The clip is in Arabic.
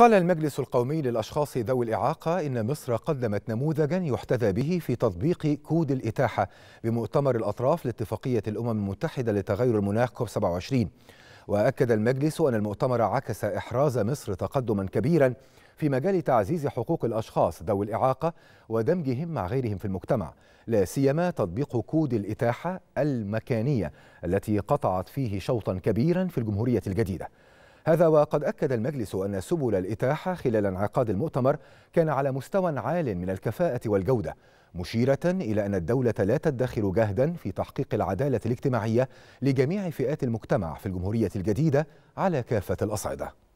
قال المجلس القومي للأشخاص ذوي الإعاقة إن مصر قدمت نموذجا يحتذى به في تطبيق كود الإتاحة بمؤتمر الأطراف لاتفاقية الأمم المتحدة لتغير المناخ كوب 27 وأكد المجلس أن المؤتمر عكس إحراز مصر تقدما كبيرا في مجال تعزيز حقوق الأشخاص ذوي الإعاقة ودمجهم مع غيرهم في المجتمع لا سيما تطبيق كود الإتاحة المكانية التي قطعت فيه شوطا كبيرا في الجمهورية الجديدة هذا وقد أكد المجلس أن سبل الإتاحة خلال انعقاد المؤتمر كان على مستوى عال من الكفاءة والجودة مشيرة إلى أن الدولة لا تدخر جهدا في تحقيق العدالة الاجتماعية لجميع فئات المجتمع في الجمهورية الجديدة على كافة الأصعدة